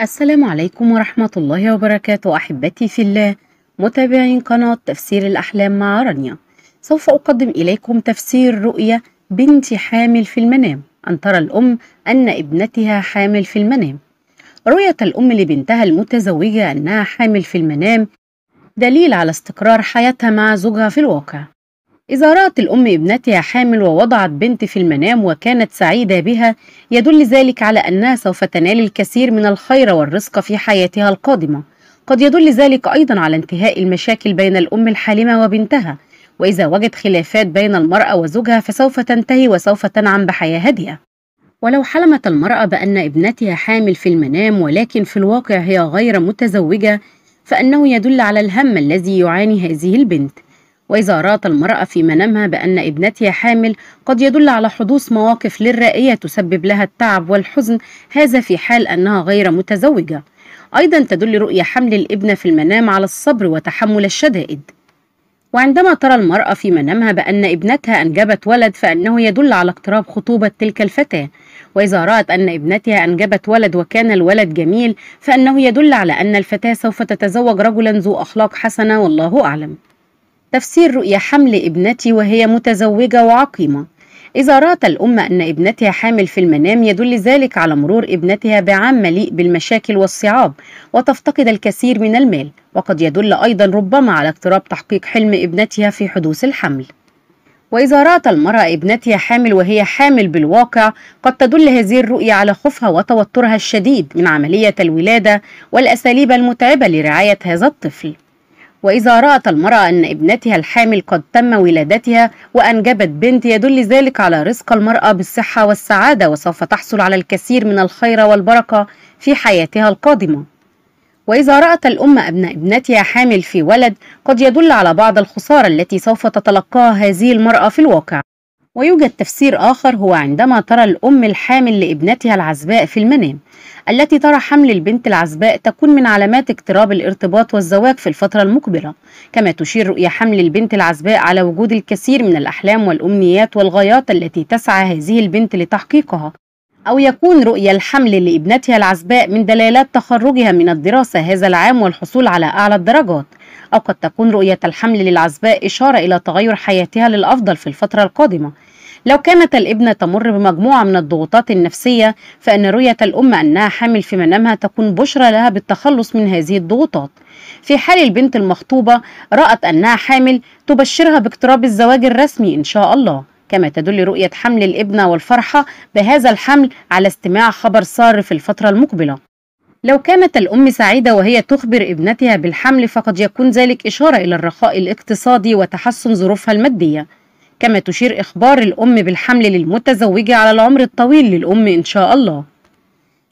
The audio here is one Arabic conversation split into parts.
السلام عليكم ورحمة الله وبركاته أحبتي في الله متابعين قناة تفسير الأحلام مع رانيا سوف أقدم إليكم تفسير رؤية بنت حامل في المنام أن ترى الأم أن ابنتها حامل في المنام رؤية الأم لبنتها المتزوجة أنها حامل في المنام دليل على استقرار حياتها مع زوجها في الواقع إذا رأت الأم ابنتها حامل ووضعت بنت في المنام وكانت سعيدة بها يدل ذلك على أنها سوف تنال الكثير من الخير والرزق في حياتها القادمة قد يدل ذلك أيضا على انتهاء المشاكل بين الأم الحالمة وبنتها وإذا وجد خلافات بين المرأة وزوجها فسوف تنتهي وسوف تنعم بحياة هادئة ولو حلمت المرأة بأن ابنتها حامل في المنام ولكن في الواقع هي غير متزوجة فأنه يدل على الهم الذي يعاني هذه البنت وإذا رأت المرأة في منامها بأن ابنتها حامل قد يدل على حدوث مواقف للرائية تسبب لها التعب والحزن هذا في حال أنها غير متزوجة أيضا تدل رؤية حمل الابنة في المنام على الصبر وتحمل الشدائد وعندما ترى المرأة في منامها بأن ابنتها أنجبت ولد فإنه يدل على اقتراب خطوبة تلك الفتاة وإذا رأت أن ابنتها أنجبت ولد وكان الولد جميل فإنه يدل على أن الفتاة سوف تتزوج رجلا ذو أخلاق حسنة والله أعلم تفسير رؤيا حمل ابنتي وهي متزوجة وعقيمة إذا رأت الأم أن ابنتها حامل في المنام يدل ذلك على مرور ابنتها بعام مليء بالمشاكل والصعاب وتفتقد الكثير من المال وقد يدل أيضا ربما على اقتراب تحقيق حلم ابنتها في حدوث الحمل وإذا رأت المرأة ابنتها حامل وهي حامل بالواقع قد تدل هذه الرؤية على خوفها وتوترها الشديد من عملية الولادة والأساليب المتعبة لرعاية هذا الطفل وإذا رأت المرأة أن ابنتها الحامل قد تم ولادتها وأنجبت بنت يدل ذلك على رزق المرأة بالصحة والسعادة وسوف تحصل على الكثير من الخير والبركة في حياتها القادمة وإذا رأت الأم أبن ابنتها حامل في ولد قد يدل على بعض الخسارة التي سوف تتلقاها هذه المرأة في الواقع ويوجد تفسير آخر هو عندما ترى الأم الحامل لابنتها العزباء في المنام التي ترى حمل البنت العزباء تكون من علامات اقتراب الارتباط والزواج في الفترة المقبلة كما تشير رؤية حمل البنت العزباء على وجود الكثير من الأحلام والأمنيات والغايات التي تسعى هذه البنت لتحقيقها أو يكون رؤية الحمل لابنتها العزباء من دلالات تخرجها من الدراسة هذا العام والحصول على أعلى الدرجات أو قد تكون رؤية الحمل للعزباء إشارة إلى تغير حياتها للأفضل في الفترة القادمة لو كانت الابنة تمر بمجموعة من الضغوطات النفسية فإن رؤية الأم أنها حامل في منامها تكون بشرى لها بالتخلص من هذه الضغوطات في حال البنت المخطوبة رأت أنها حامل تبشرها باقتراب الزواج الرسمي إن شاء الله كما تدل رؤية حمل الابنة والفرحة بهذا الحمل على استماع خبر سار في الفترة المقبلة لو كانت الأم سعيدة وهي تخبر ابنتها بالحمل فقد يكون ذلك إشارة إلى الرخاء الاقتصادي وتحسن ظروفها المادية كما تشير إخبار الأم بالحمل للمتزوجة على العمر الطويل للأم إن شاء الله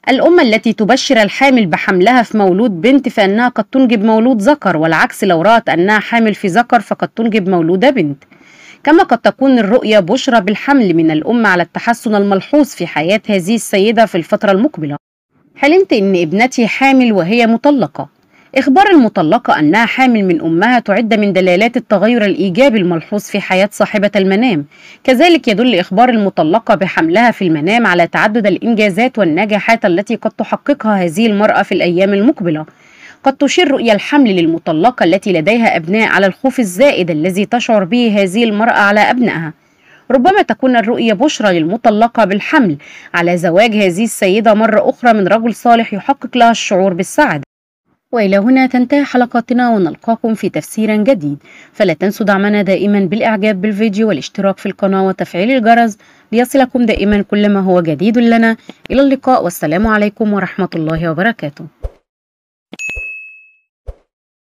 الأم التي تبشر الحامل بحملها في مولود بنت فإنها قد تنجب مولود ذكر والعكس لو رأت أنها حامل في ذكر فقد تنجب مولودة بنت كما قد تكون الرؤية بشرى بالحمل من الأم على التحسن الملحوظ في حياة هذه السيدة في الفترة المقبلة حلمت إن ابنتي حامل وهي مطلقة إخبار المطلقة أنها حامل من أمها تعد من دلالات التغير الإيجابي الملحوظ في حياة صاحبة المنام كذلك يدل إخبار المطلقة بحملها في المنام على تعدد الإنجازات والنجاحات التي قد تحققها هذه المرأة في الأيام المقبلة قد تشير رؤيا الحمل للمطلقة التي لديها أبناء على الخوف الزائد الذي تشعر به هذه المرأة على أبنائها ربما تكون الرؤية بشرى للمطلقة بالحمل على زواج هذه السيدة مرة أخرى من رجل صالح يحقق لها الشعور بالسعادة وإلى هنا تنتهي حلقتنا ونلقاكم في تفسير جديد فلا تنسوا دعمنا دائما بالإعجاب بالفيديو والاشتراك في القناة وتفعيل الجرس ليصلكم دائما كل ما هو جديد لنا إلى اللقاء والسلام عليكم ورحمة الله وبركاته